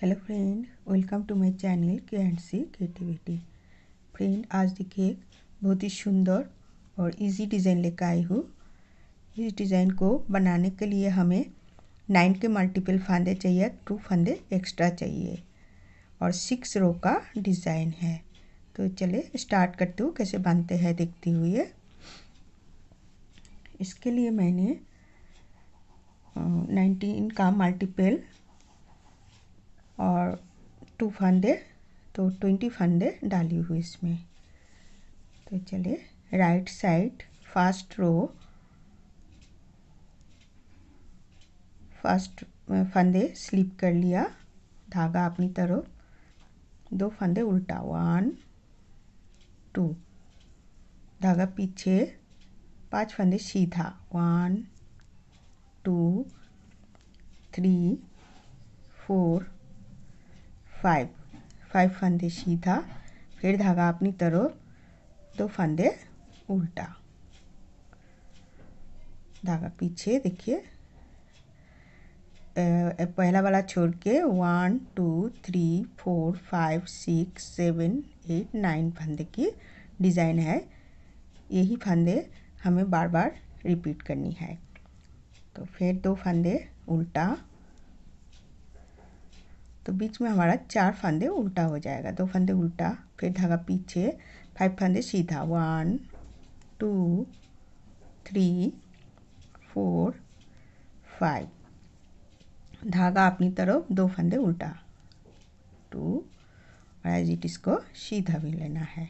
hello friend welcome to my channel K and C creativity friend आज देखिए एक बहुत ही सुंदर और इजी डिज़ाइन लेकर आई हूँ इस डिज़ाइन को बनाने के लिए हमें नाइन के मल्टीपल फंदे चाहिए टू फंदे एक्स्ट्रा चाहिए और सिक्स रो का डिज़ाइन है तो चले स्टार्ट करती हूँ कैसे बनते हैं देखते हुए इसके लिए मैंने नाइनटीन का मल्टीपल और टू फंदे तो ट्वेंटी फंदे डाली हुई इसमें तो चलिए right side first row first फंदे स्लिप कर लिया धागा अपनी तरफ दो फंदे उल्टा वन टू धागा पीछे पांच फंदे सीधा one two three four five five फंदे सीधा फिर धागा अपनी तरफ दो तो फंदे उल्टा धागा पीछे देखिए पहला वाला छोड़ के one two three four five six seven eight nine फंदे की डिज़ाइन है यही फंदे हमें बार बार रिपीट करनी है तो फिर दो फंदे उल्टा तो बीच में हमारा चार फंदे उल्टा हो जाएगा दो फंदे उल्टा फिर धागा पीछे फाइव फंदे सीधा one two three four five धागा अपनी तरफ दो फंदे उल्टा टू और एज इट इसको सीधा भी लेना है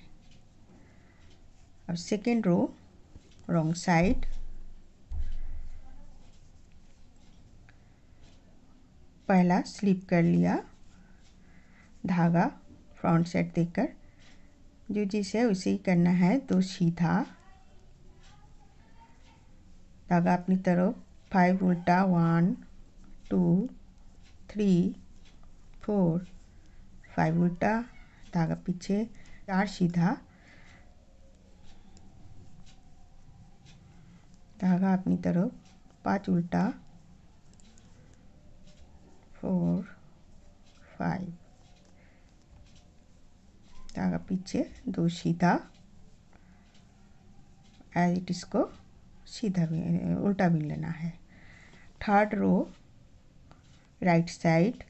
अब सेकेंड रो रॉन्ग साइड पहला स्लिप कर लिया धागा फ्रंट सेट देकर जो जिसे उसे ही करना है तो सीधा धागा अपनी तरफ फाइव उल्टा one two three four five उल्टा धागा पीछे चार सीधा धागा अपनी तरफ पाँच उल्टा फोर फाइव धागा पीछे दो सीधा एज इट इसको सीधा भी उल्टा भी लेना है third row right side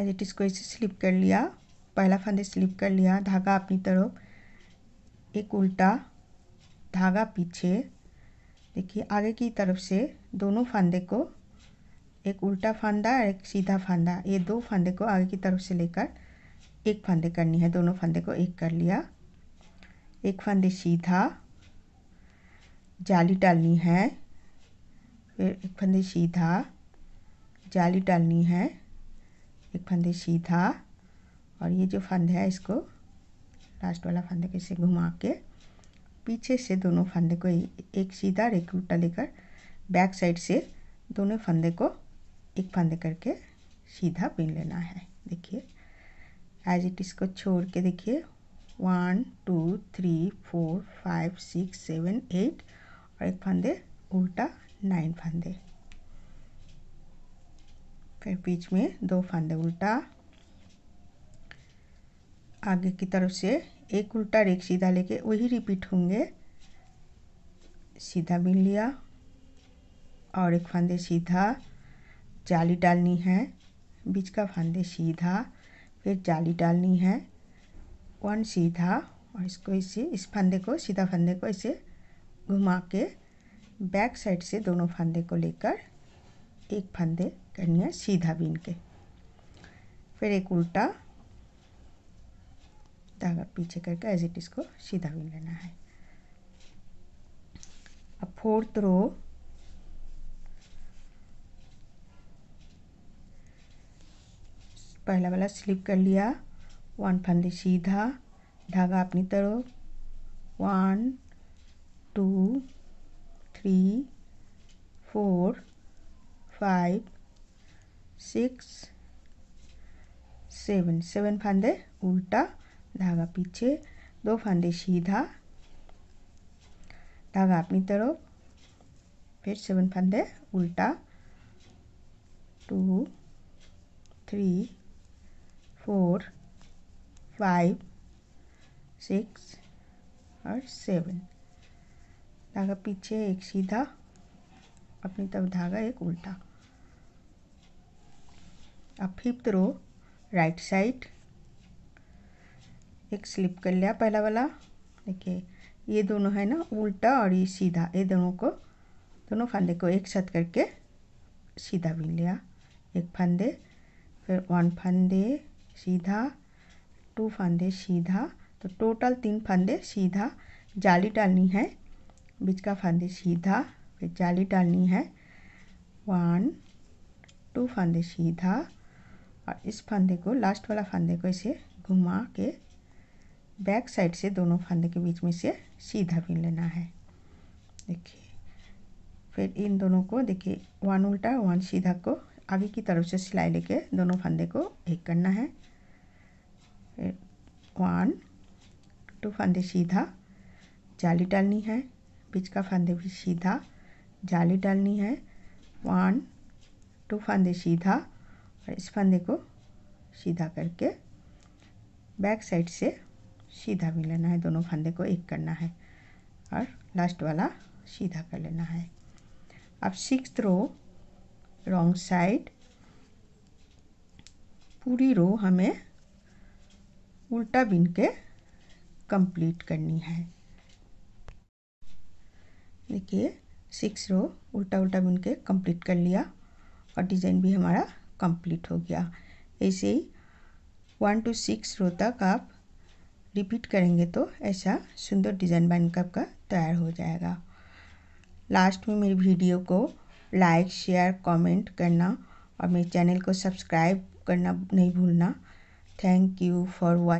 as it इसको ऐसे स्लिप कर लिया पहला फंदे स्लिप कर लिया धागा अपनी तरफ एक उल्टा धागा पीछे देखिए आगे की तरफ से दोनों फंदे को एक उल्टा फंदा और एक सीधा फंदा ये दो फंदे को आगे की तरफ से लेकर एक फंदे करनी है दोनों फंदे को एक कर लिया एक फंदे सीधा जाली डालनी है फिर एक फंदे सीधा जाली डालनी है एक फंदे सीधा और ये जो फंद है इसको लास्ट वाला फंदे को घुमा के पीछे से दोनों फंदे को एक सीधा और एक उल्टा लेकर बैक साइड से दोनों फंदे को एक फंदे करके सीधा बीन लेना है देखिए एज इट इसको छोड़ के देखिए one two three four five six seven eight और एक फंदे उल्टा नाइन फंदे फिर बीच में दो फंदे उल्टा आगे की तरफ से एक उल्टा एक सीधा लेके वही रिपीट होंगे सीधा बिन लिया और एक फंदे सीधा जाली डालनी है बीच का फंदे सीधा फिर जाली डालनी है वन सीधा और इसको इसे इस फंदे को सीधा फंदे को इसे घुमा के बैक साइड से दोनों फंदे को लेकर एक फंदे करनी है सीधा बीन के फिर एक उल्टा धागा पीछे करके एज इट इसको सीधा बुन लेना है अब फोर्थ रो पहला वाला स्लिप कर लिया वन फंदे सीधा धागा अपनी तरफ one two three four five six seven seven फंदे उल्टा धागा पीछे दो फंदे सीधा धागा अपनी तरफ फिर सेवन फंदे उल्टा two three four five six और सेवन धागा पीछे एक सीधा अपनी तरफ धागा एक उल्टा अब फिफ्थ रो राइट साइड एक स्लिप कर लिया पहला वाला देखिए ये दोनों है ना उल्टा और ये सीधा ये दोनों को दोनों फंदे को एक साथ करके सीधा बीन लिया एक फंदे फिर वन फंदे सीधा टू फंदे सीधा तो टोटल तीन फंदे सीधा जाली डालनी है बीच का फंदे सीधा फिर जाली डालनी है वन टू फंदे सीधा और इस फंदे को लास्ट वाला फंदे को इसे घुमा के बैक साइड से दोनों फंदे के बीच में से सीधा बीन लेना है देखिए फिर इन दोनों को देखिए वन उल्टा वन सीधा को आगे की तरफ से सिलाई लेके दोनों फंदे को एक करना है फिर वन टू फंदे सीधा जाली डालनी है बीच का फंदे भी सीधा जाली डालनी है वन टू फंदे सीधा और इस फंदे को सीधा करके बैक साइड से सीधा भी लेना है दोनों फंदे को एक करना है और लास्ट वाला सीधा कर लेना है अब सिक्स रो रॉन्ग साइड पूरी रो हमें उल्टा बिन के कंप्लीट करनी है देखिए सिक्स रो उल्टा उल्टा बिन के कंप्लीट कर लिया और डिज़ाइन भी हमारा कंप्लीट हो गया ऐसे ही वन टू सिक्स रो तक आप रिपीट करेंगे तो ऐसा सुंदर डिज़ाइन बनकर का तैयार हो जाएगा लास्ट में मेरी वीडियो को लाइक शेयर कमेंट करना और मेरे चैनल को सब्सक्राइब करना नहीं भूलना थैंक यू फॉर वॉच